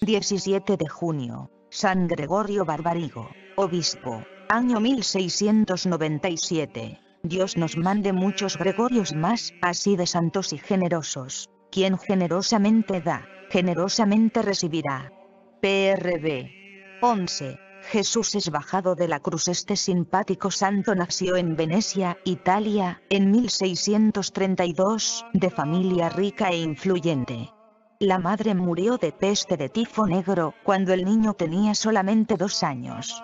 17 de junio, San Gregorio Barbarigo, obispo, año 1697. Dios nos mande muchos Gregorios más, así de santos y generosos. Quien generosamente da, generosamente recibirá. PRB 11. Jesús es bajado de la cruz. Este simpático santo nació en Venecia, Italia, en 1632, de familia rica e influyente. La madre murió de peste de tifo negro, cuando el niño tenía solamente dos años.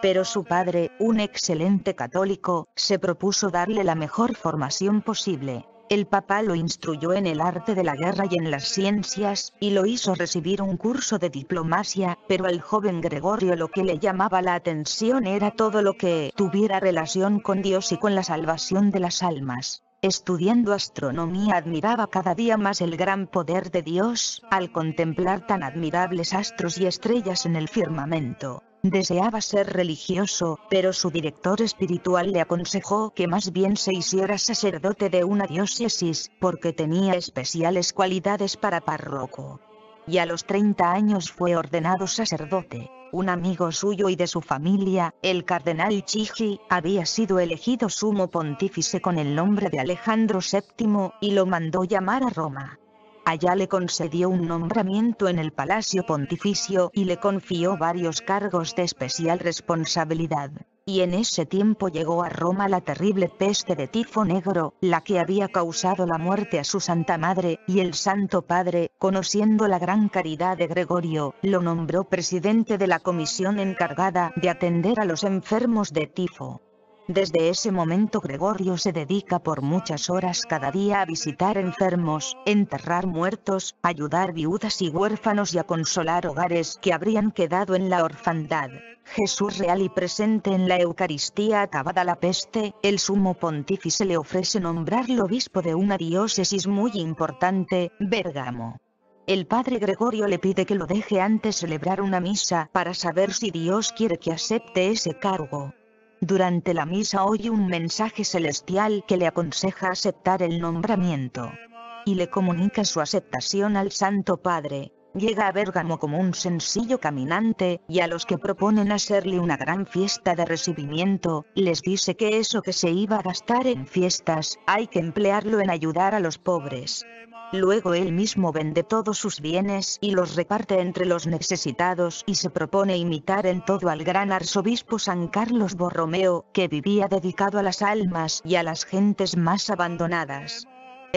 Pero su padre, un excelente católico, se propuso darle la mejor formación posible, el papá lo instruyó en el arte de la guerra y en las ciencias, y lo hizo recibir un curso de diplomacia, pero al joven Gregorio lo que le llamaba la atención era todo lo que tuviera relación con Dios y con la salvación de las almas estudiando astronomía admiraba cada día más el gran poder de Dios, al contemplar tan admirables astros y estrellas en el firmamento. Deseaba ser religioso, pero su director espiritual le aconsejó que más bien se hiciera sacerdote de una diócesis, porque tenía especiales cualidades para párroco. Y a los 30 años fue ordenado sacerdote un amigo suyo y de su familia, el cardenal Chigi, había sido elegido sumo pontífice con el nombre de Alejandro VII, y lo mandó llamar a Roma. Allá le concedió un nombramiento en el Palacio Pontificio y le confió varios cargos de especial responsabilidad y en ese tiempo llegó a Roma la terrible peste de tifo negro, la que había causado la muerte a su Santa Madre, y el Santo Padre, conociendo la gran caridad de Gregorio, lo nombró presidente de la comisión encargada de atender a los enfermos de tifo. Desde ese momento Gregorio se dedica por muchas horas cada día a visitar enfermos, enterrar muertos, ayudar viudas y huérfanos y a consolar hogares que habrían quedado en la orfandad. Jesús real y presente en la Eucaristía acabada la peste, el sumo pontífice le ofrece nombrarlo obispo de una diócesis muy importante, Bergamo. El padre Gregorio le pide que lo deje antes celebrar una misa para saber si Dios quiere que acepte ese cargo. Durante la misa oye un mensaje celestial que le aconseja aceptar el nombramiento. Y le comunica su aceptación al Santo Padre, llega a Bérgamo como un sencillo caminante, y a los que proponen hacerle una gran fiesta de recibimiento, les dice que eso que se iba a gastar en fiestas, hay que emplearlo en ayudar a los pobres. Luego él mismo vende todos sus bienes y los reparte entre los necesitados y se propone imitar en todo al gran arzobispo San Carlos Borromeo, que vivía dedicado a las almas y a las gentes más abandonadas.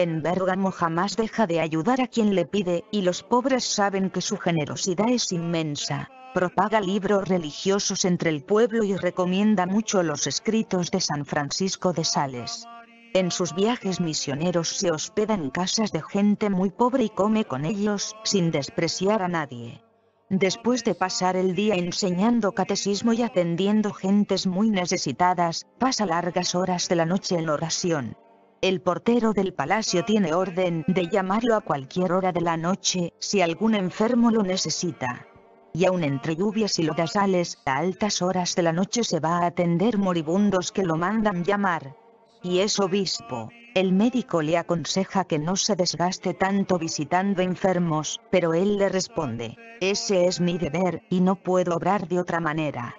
En Bérgamo jamás deja de ayudar a quien le pide, y los pobres saben que su generosidad es inmensa. Propaga libros religiosos entre el pueblo y recomienda mucho los escritos de San Francisco de Sales. En sus viajes misioneros se hospeda en casas de gente muy pobre y come con ellos, sin despreciar a nadie. Después de pasar el día enseñando catecismo y atendiendo gentes muy necesitadas, pasa largas horas de la noche en oración. El portero del palacio tiene orden de llamarlo a cualquier hora de la noche, si algún enfermo lo necesita. Y aun entre lluvias y lodazales, a altas horas de la noche se va a atender moribundos que lo mandan llamar. Y es obispo. El médico le aconseja que no se desgaste tanto visitando enfermos, pero él le responde, ese es mi deber, y no puedo obrar de otra manera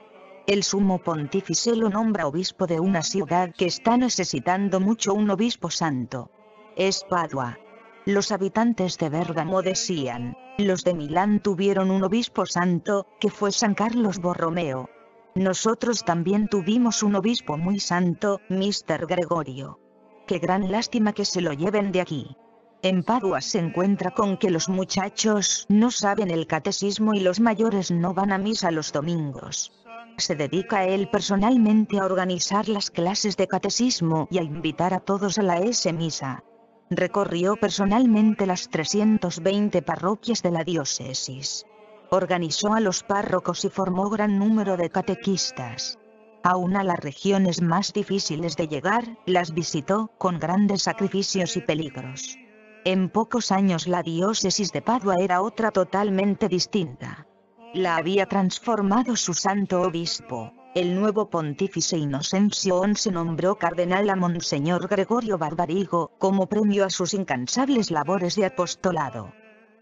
el sumo pontífice lo nombra obispo de una ciudad que está necesitando mucho un obispo santo. Es Padua. Los habitantes de Bergamo decían, los de Milán tuvieron un obispo santo, que fue San Carlos Borromeo. Nosotros también tuvimos un obispo muy santo, Mr. Gregorio. Qué gran lástima que se lo lleven de aquí. En Padua se encuentra con que los muchachos no saben el catecismo y los mayores no van a misa los domingos se dedica él personalmente a organizar las clases de catecismo y a invitar a todos a la S misa. Recorrió personalmente las 320 parroquias de la diócesis. Organizó a los párrocos y formó gran número de catequistas. Aún a las regiones más difíciles de llegar, las visitó, con grandes sacrificios y peligros. En pocos años la diócesis de Padua era otra totalmente distinta la había transformado su santo obispo. El nuevo pontífice Inocencio se nombró cardenal a Monseñor Gregorio Barbarigo, como premio a sus incansables labores de apostolado.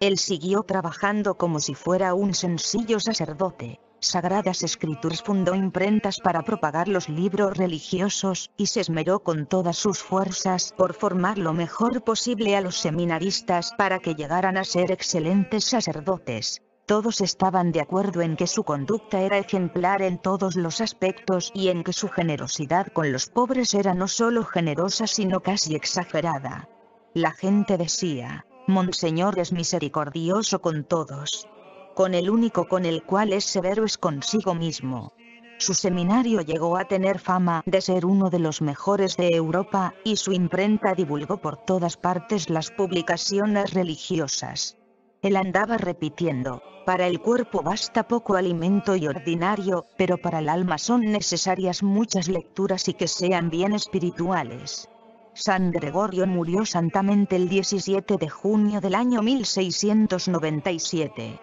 Él siguió trabajando como si fuera un sencillo sacerdote. Sagradas Escrituras fundó imprentas para propagar los libros religiosos, y se esmeró con todas sus fuerzas por formar lo mejor posible a los seminaristas para que llegaran a ser excelentes sacerdotes. Todos estaban de acuerdo en que su conducta era ejemplar en todos los aspectos y en que su generosidad con los pobres era no solo generosa sino casi exagerada. La gente decía, Monseñor es misericordioso con todos. Con el único con el cual es severo es consigo mismo. Su seminario llegó a tener fama de ser uno de los mejores de Europa, y su imprenta divulgó por todas partes las publicaciones religiosas. Él andaba repitiendo, para el cuerpo basta poco alimento y ordinario, pero para el alma son necesarias muchas lecturas y que sean bien espirituales. San Gregorio murió santamente el 17 de junio del año 1697.